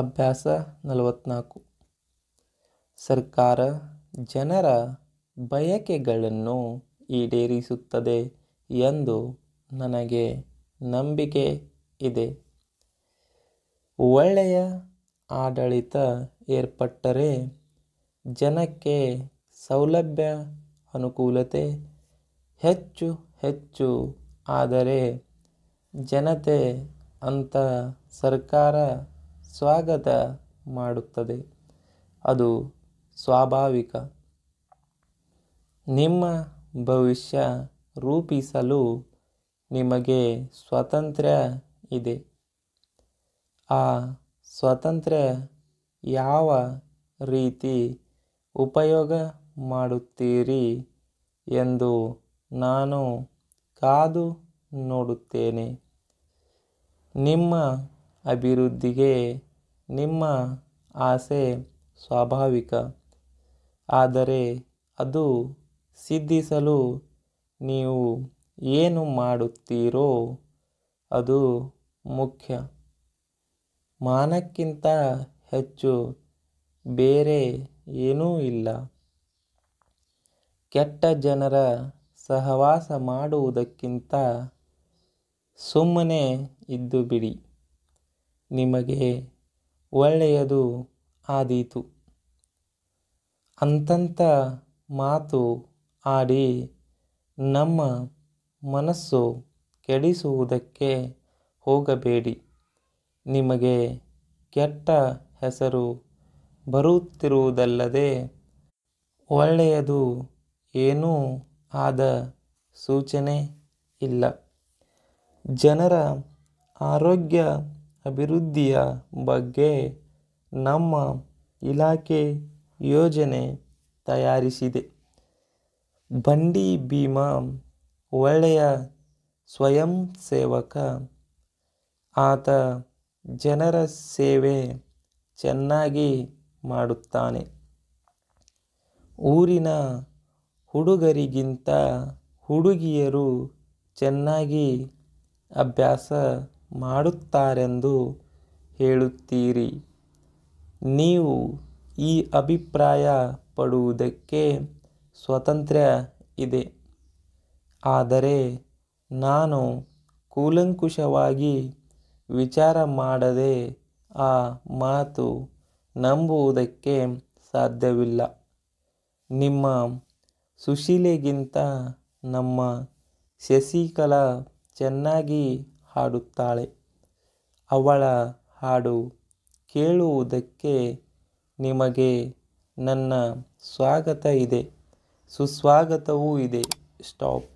ಅಭ್ಯಾಸ ನಲವತ್ನಾಲ್ಕು ಸರ್ಕಾರ ಜನರ ಬಯಕೆಗಳನ್ನು ಈಡೇರಿಸುತ್ತದೆ ಎಂದು ನನಗೆ ನಂಬಿಕೆ ಇದೆ ಒಳ್ಳೆಯ ಆಡಳಿತ ಏರ್ಪಟ್ಟರೆ ಜನಕ್ಕೆ ಸೌಲಭ್ಯ ಅನುಕೂಲತೆ ಹೆಚ್ಚು ಹೆಚ್ಚು ಆದರೆ ಜನತೆ ಅಂತ ಸರ್ಕಾರ ಸ್ವಾಗತ ಮಾಡುತ್ತದೆ ಅದು ಸ್ವಾಭಾವಿಕ ನಿಮ್ಮ ಭವಿಷ್ಯ ರೂಪಿಸಲು ನಿಮಗೆ ಸ್ವಾತಂತ್ರ್ಯ ಇದೆ ಆ ಸ್ವಾತಂತ್ರ್ಯ ಯಾವ ರೀತಿ ಉಪಯೋಗ ಮಾಡುತ್ತೀರಿ ಎಂದು ನಾನು ಕಾದು ನೋಡುತ್ತೇನೆ ನಿಮ್ಮ ಅಭಿವೃದ್ಧಿಗೆ ನಿಮ್ಮ ಆಸೆ ಸ್ವಾಭಾವಿಕ ಆದರೆ ಅದು ಸಿದ್ಧಿಸಲು ನೀವು ಏನು ಮಾಡುತ್ತೀರೋ ಅದು ಮುಖ್ಯ ಮಾನಕ್ಕಿಂತ ಹೆಚ್ಚು ಬೇರೆ ಏನೂ ಇಲ್ಲ ಕೆಟ್ಟ ಜನರ ಸಹವಾಸ ಮಾಡುವುದಕ್ಕಿಂತ ಸುಮ್ಮನೆ ಇದ್ದು ಬಿಡಿ ನಿಮಗೆ ಒಳ್ಳೆಯದು ಆದೀತು ಅಂತಂತ ಮಾತು ಆಡಿ ನಮ್ಮ ಮನಸ್ಸು ಕೆಡಿಸುವುದಕ್ಕೆ ಹೋಗಬೇಡಿ ನಿಮಗೆ ಕೆಟ್ಟ ಹೆಸರು ಬರುತ್ತಿರುವುದಲ್ಲದೆ ಒಳ್ಳೆಯದು ಏನೂ ಆದ ಸೂಚನೆ ಇಲ್ಲ ಜನರ ಆರೋಗ್ಯ ಅಭಿವೃದ್ಧಿಯ ಬಗ್ಗೆ ನಮ್ಮ ಇಲಾಖೆ ಯೋಜನೆ ತಯಾರಿಸಿದೆ ಬಂಡಿ ಭೀಮಾ ಒಳ್ಳೆಯ ಸ್ವಯಂ ಸೇವಕ ಆತ ಜನರ ಸೇವೆ ಚೆನ್ನಾಗಿ ಮಾಡುತ್ತಾನೆ ಊರಿನ ಹುಡುಗರಿಗಿಂತ ಹುಡುಗಿಯರು ಚೆನ್ನಾಗಿ ಅಭ್ಯಾಸ ಮಾಡುತ್ತಾರೆಂದು ಹೇಳುತ್ತೀರಿ ನೀವು ಈ ಅಭಿಪ್ರಾಯ ಪಡುವುದಕ್ಕೆ ಸ್ವಾತಂತ್ರ್ಯ ಇದೆ ಆದರೆ ನಾನು ಕೂಲಂಕುಷವಾಗಿ ವಿಚಾರ ಮಾಡದೆ ಆ ಮಾತು ನಂಬುವುದಕ್ಕೆ ಸಾಧ್ಯವಿಲ್ಲ ನಿಮ್ಮ ಸುಶೀಲೆಗಿಂತ ನಮ್ಮ ಶಶಿಕಲಾ ಚೆನ್ನಾಗಿ ಹಾಡುತ್ತಾಳೆ ಅವಳ ಹಾಡು ಕೇಳುವುದಕ್ಕೆ ನಿಮಗೆ ನನ್ನ ಸ್ವಾಗತ ಇದೆ ಸುಸ್ವಾಗತವೂ ಇದೆ ಸ್ಟಾಪ್